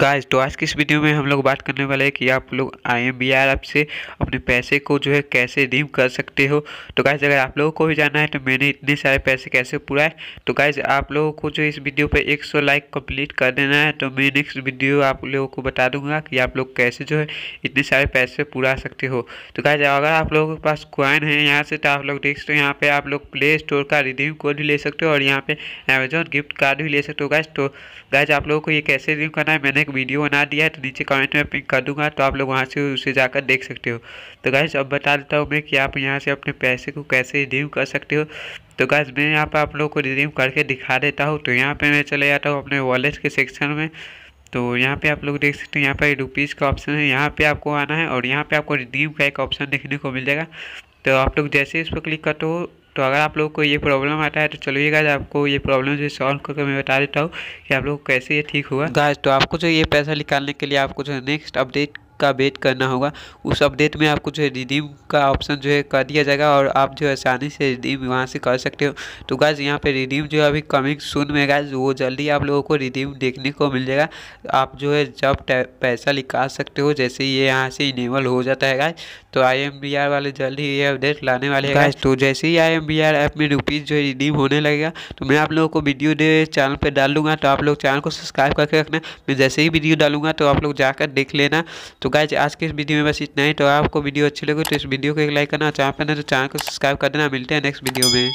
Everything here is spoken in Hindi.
गाइस तो आज की इस वीडियो में हम लोग बात करने वाले हैं कि आप लोग I M B R app से अपने पैसे को जो है कैसे रिडीम कर सकते हो तो गाइस अगर आप लोगों को भी जाना है तो मैंने इतने सारे पैसे कैसे पुराए तो गाइस आप लोगों को जो इस वीडियो पे 100 लाइक कंप्लीट कर देना है तो मैं नेक्स्ट वीडियो आप लोगों को बता दूंगा कि आप लोग कैसे जो है इतने सारे पैसे पुरा सकते हो तो गाइज अगर आप लोगों के पास क्वाइन है यहाँ से तो आप लोग देख सकते हो यहाँ पर आप लोग प्ले स्टोर का रिडीम कोड भी ले सकते हो और यहाँ पर अमेजोन गिफ्ट कार्ड भी ले सकते हो गाइज तो गाइज आप लोगों को ये कैसे रिडीम करना है मैंने एक वीडियो बना दिया है तो नीचे कमेंट में पिंक कर दूंगा तो आप लोग वहाँ से उसे जाकर देख सकते हो तो गैस अब बता देता हूँ मैं कि आप यहाँ से अपने पैसे को कैसे रिडीम कर सकते हो तो गैस मैं यहाँ पर आप लोग को रिडीम करके दिखा देता हूँ तो यहाँ पर मैं चले जाता हूँ अपने वॉलेट के सेक्शन में तो यहाँ पे आप लोग देख सकते हैं यहाँ पर रुपीज़ का ऑप्शन है यहाँ पे आपको आना है और यहाँ पे आपको रिडीम का एक ऑप्शन देखने को मिल जाएगा तो आप लोग जैसे इस पर क्लिक करते हो तो अगर आप लोग को ये प्रॉब्लम आता है तो चलिए गाइज आपको ये प्रॉब्लम जो सॉल्व करके मैं बता देता हूँ कि आप लोग कैसे ये ठीक हुआ गाइज तो आपको जो ये पैसा निकालने के लिए आपको जो नेक्स्ट अपडेट का वेट करना होगा उस अपडेट में आपको जो है रिडीम का ऑप्शन जो है कर दिया जाएगा और आप जो है आसानी से रिडीम वहाँ से कर सकते हो तो गाइज यहाँ पे रिडीम जो है अभी कमिंग सुन में गाइज वो जल्दी आप लोगों को रिडीम देखने को मिल जाएगा आप जो है जब पैसा निकाल सकते हो जैसे ये यहाँ से इनेबल हो जाता है गाइज तो आई वाले जल्दी ये अपडेट लाने वाले हैं गाइज तो जैसे ही आई ऐप में रुपीज़ जो है रिडीम होने लगेगा तो मैं आप लोगों को वीडियो चैनल पर डाल दूँगा तो आप लोग चैनल को सब्सक्राइब करके रखना मैं जैसे ही वीडियो डालूंगा तो आप लोग जाकर देख लेना तो गाइज आज के इस वीडियो में बस इतना ही तो आपको वीडियो अच्छी लगी तो इस वीडियो को एक लाइक करना चाहे तो चैनल को सब्सक्राइब कर देना मिलते हैं नेक्स्ट वीडियो में